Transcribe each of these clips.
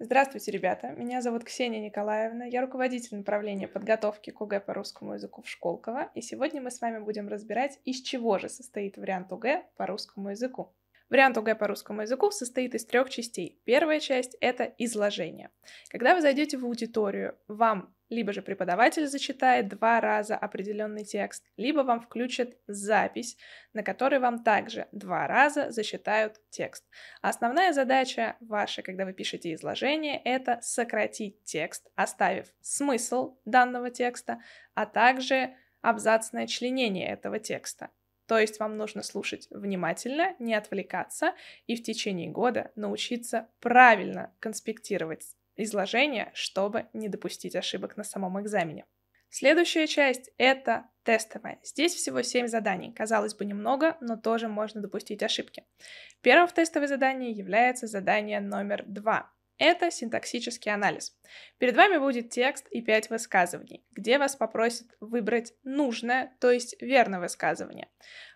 Здравствуйте, ребята. Меня зовут Ксения Николаевна. Я руководитель направления подготовки к угэ по русскому языку в Школково. И сегодня мы с вами будем разбирать, из чего же состоит вариант угэ по русскому языку. Вариант угэ по русскому языку состоит из трех частей. Первая часть — это изложение. Когда вы зайдете в аудиторию, вам либо же преподаватель зачитает два раза определенный текст, либо вам включат запись, на которой вам также два раза зачитают текст. Основная задача ваша, когда вы пишете изложение, это сократить текст, оставив смысл данного текста, а также абзацное членение этого текста. То есть вам нужно слушать внимательно, не отвлекаться и в течение года научиться правильно конспектировать изложения, чтобы не допустить ошибок на самом экзамене. Следующая часть — это тестовая. Здесь всего 7 заданий. Казалось бы, немного, но тоже можно допустить ошибки. Первым в тестовое задание является задание номер 2. Это синтаксический анализ. Перед вами будет текст и 5 высказываний, где вас попросят выбрать нужное, то есть верное высказывание.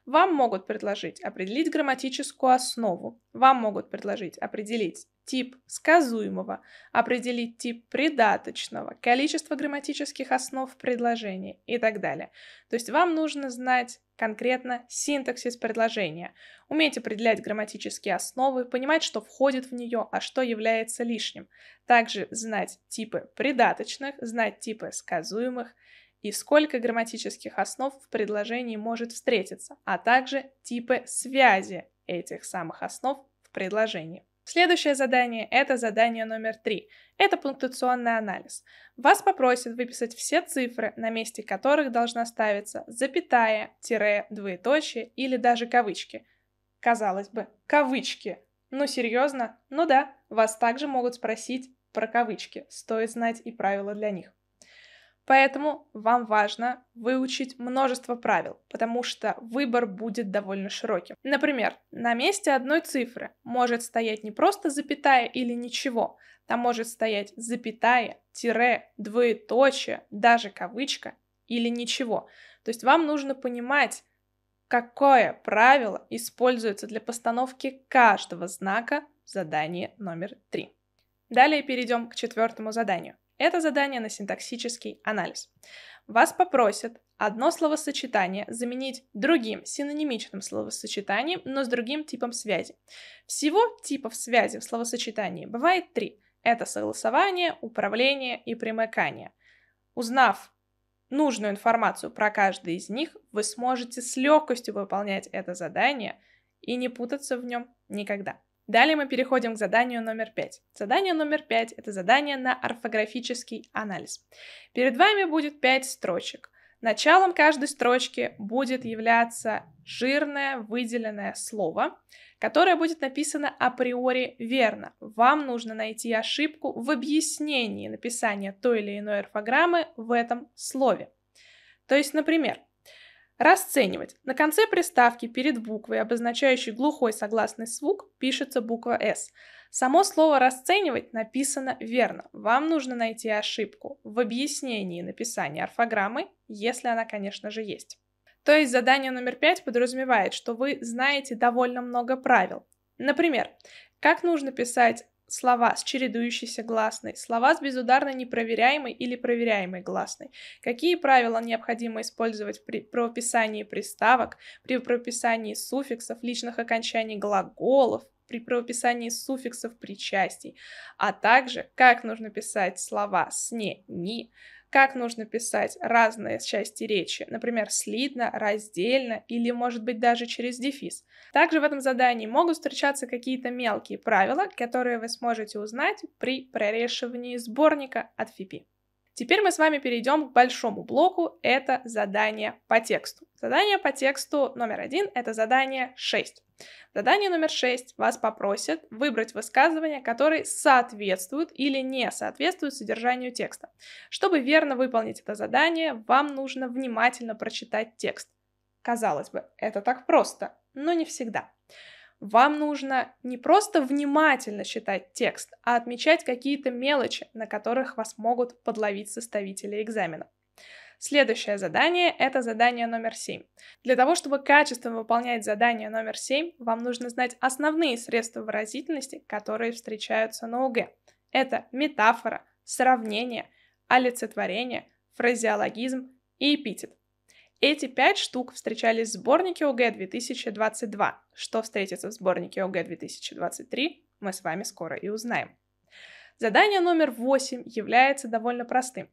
Вам могут предложить определить грамматическую основу, вам могут предложить определить тип сказуемого, определить тип придаточного, количество грамматических основ предложений и так далее. То есть вам нужно знать конкретно синтаксис предложения, уметь определять грамматические основы, понимать, что входит в нее, а что является лишним. Также знать типы придаточных, знать типы сказуемых и сколько грамматических основ в предложении может встретиться, а также типы связи этих самых основ в предложении. Следующее задание – это задание номер три. Это пунктуационный анализ. Вас попросят выписать все цифры, на месте которых должна ставиться запятая, тире, двоеточие или даже кавычки. Казалось бы, кавычки. Ну серьезно? Ну да, вас также могут спросить про кавычки. Стоит знать и правила для них. Поэтому вам важно выучить множество правил, потому что выбор будет довольно широким. Например, на месте одной цифры может стоять не просто запятая или ничего, там может стоять запятая, тире, двоеточие, даже кавычка или ничего. То есть вам нужно понимать, какое правило используется для постановки каждого знака в задании номер три. Далее перейдем к четвертому заданию. Это задание на синтаксический анализ. Вас попросят одно словосочетание заменить другим синонимичным словосочетанием, но с другим типом связи. Всего типов связи в словосочетании бывает три. Это согласование, управление и примыкание. Узнав нужную информацию про каждый из них, вы сможете с легкостью выполнять это задание и не путаться в нем никогда. Далее мы переходим к заданию номер пять. Задание номер пять — это задание на орфографический анализ. Перед вами будет пять строчек. Началом каждой строчки будет являться жирное выделенное слово, которое будет написано априори верно. Вам нужно найти ошибку в объяснении написания той или иной орфограммы в этом слове. То есть, например, Расценивать. На конце приставки перед буквой, обозначающей глухой согласный звук, пишется буква «С». Само слово «расценивать» написано верно. Вам нужно найти ошибку в объяснении написания орфограммы, если она, конечно же, есть. То есть задание номер пять подразумевает, что вы знаете довольно много правил. Например, как нужно писать слова с чередующейся гласной, слова с безударно непроверяемой или проверяемой гласной, какие правила необходимо использовать при прописании приставок, при прописании суффиксов, личных окончаний глаголов, при прописании суффиксов причастий, а также как нужно писать слова с «не», «ни», как нужно писать разные части речи, например, слитно, раздельно или, может быть, даже через дефис. Также в этом задании могут встречаться какие-то мелкие правила, которые вы сможете узнать при прорешивании сборника от FIPI. Теперь мы с вами перейдем к большому блоку, это задание по тексту. Задание по тексту номер один – это задание 6. Задание номер 6 вас попросят выбрать высказывания, которые соответствуют или не соответствуют содержанию текста. Чтобы верно выполнить это задание, вам нужно внимательно прочитать текст. Казалось бы, это так просто, но не всегда. Вам нужно не просто внимательно читать текст, а отмечать какие-то мелочи, на которых вас могут подловить составители экзамена. Следующее задание — это задание номер 7. Для того, чтобы качественно выполнять задание номер 7, вам нужно знать основные средства выразительности, которые встречаются на УГ. Это метафора, сравнение, олицетворение, фразеологизм и эпитет. Эти пять штук встречались в сборнике ОГЭ 2022. Что встретится в сборнике ОГЭ 2023, мы с вами скоро и узнаем. Задание номер 8 является довольно простым.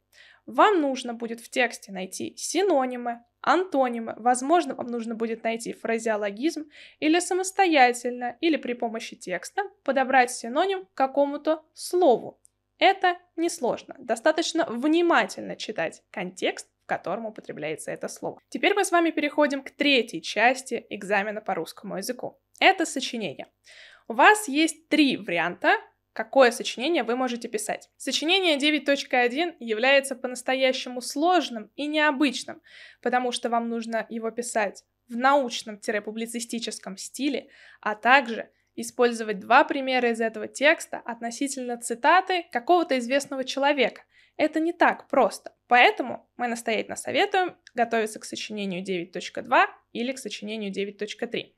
Вам нужно будет в тексте найти синонимы, антонимы, возможно, вам нужно будет найти фразеологизм или самостоятельно, или при помощи текста подобрать синоним к какому-то слову. Это несложно, достаточно внимательно читать контекст котором употребляется это слово. Теперь мы с вами переходим к третьей части экзамена по русскому языку. Это сочинение. У вас есть три варианта, какое сочинение вы можете писать. Сочинение 9.1 является по-настоящему сложным и необычным, потому что вам нужно его писать в научном-публицистическом стиле, а также Использовать два примера из этого текста относительно цитаты какого-то известного человека. Это не так просто. Поэтому мы настоятельно советуем готовиться к сочинению 9.2 или к сочинению 9.3.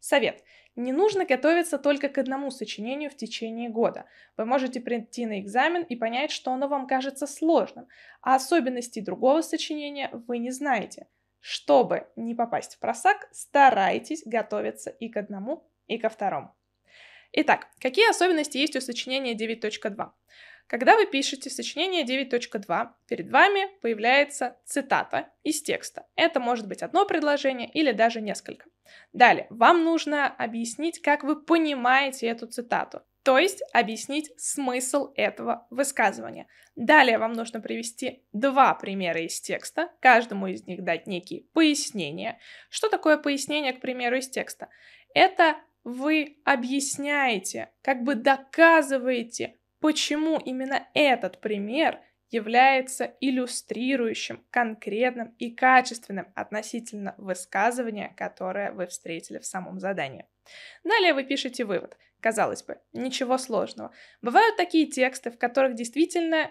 Совет. Не нужно готовиться только к одному сочинению в течение года. Вы можете прийти на экзамен и понять, что оно вам кажется сложным, а особенностей другого сочинения вы не знаете. Чтобы не попасть в просак, старайтесь готовиться и к одному и ко второму. Итак, какие особенности есть у сочинения 9.2? Когда вы пишете сочинение 9.2, перед вами появляется цитата из текста. Это может быть одно предложение или даже несколько. Далее, вам нужно объяснить, как вы понимаете эту цитату, то есть объяснить смысл этого высказывания. Далее вам нужно привести два примера из текста, каждому из них дать некие пояснения. Что такое пояснение, к примеру, из текста? Это вы объясняете, как бы доказываете, почему именно этот пример является иллюстрирующим, конкретным и качественным относительно высказывания, которое вы встретили в самом задании. Далее вы пишете вывод. Казалось бы, ничего сложного. Бывают такие тексты, в которых действительно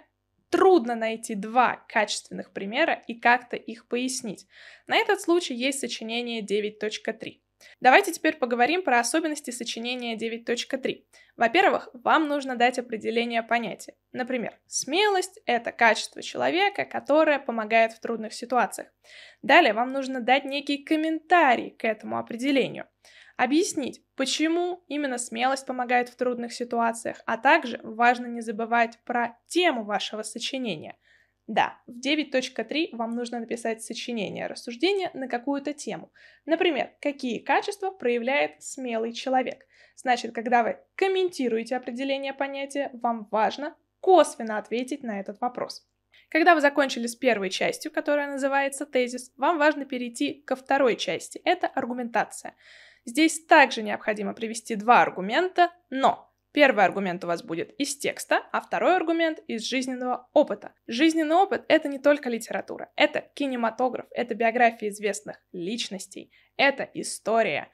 трудно найти два качественных примера и как-то их пояснить. На этот случай есть сочинение 9.3. Давайте теперь поговорим про особенности сочинения 9.3. Во-первых, вам нужно дать определение понятия. Например, смелость — это качество человека, которое помогает в трудных ситуациях. Далее вам нужно дать некий комментарий к этому определению. Объяснить, почему именно смелость помогает в трудных ситуациях, а также важно не забывать про тему вашего сочинения — да, в 9.3 вам нужно написать сочинение рассуждения на какую-то тему. Например, какие качества проявляет смелый человек. Значит, когда вы комментируете определение понятия, вам важно косвенно ответить на этот вопрос. Когда вы закончили с первой частью, которая называется тезис, вам важно перейти ко второй части. Это аргументация. Здесь также необходимо привести два аргумента, но Первый аргумент у вас будет из текста, а второй аргумент из жизненного опыта. Жизненный опыт — это не только литература, это кинематограф, это биографии известных личностей, это история.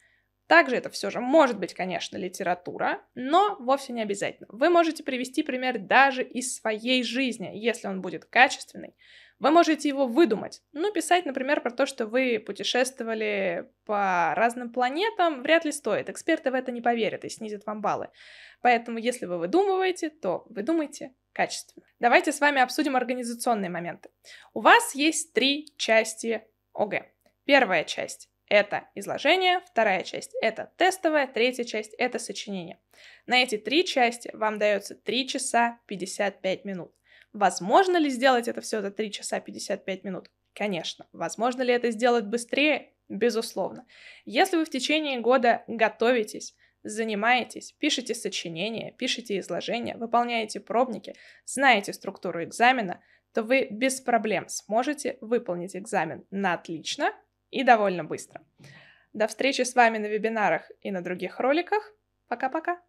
Также это все же может быть, конечно, литература, но вовсе не обязательно. Вы можете привести пример даже из своей жизни, если он будет качественный. Вы можете его выдумать. Ну, писать, например, про то, что вы путешествовали по разным планетам, вряд ли стоит. Эксперты в это не поверят и снизят вам баллы. Поэтому, если вы выдумываете, то выдумайте качественно. Давайте с вами обсудим организационные моменты. У вас есть три части ОГЭ. Первая часть — это изложение, вторая часть — это тестовая, третья часть — это сочинение. На эти три части вам дается 3 часа 55 минут. Возможно ли сделать это все за 3 часа 55 минут? Конечно. Возможно ли это сделать быстрее? Безусловно. Если вы в течение года готовитесь, занимаетесь, пишете сочинения, пишете изложения, выполняете пробники, знаете структуру экзамена, то вы без проблем сможете выполнить экзамен на отлично и довольно быстро. До встречи с вами на вебинарах и на других роликах. Пока-пока!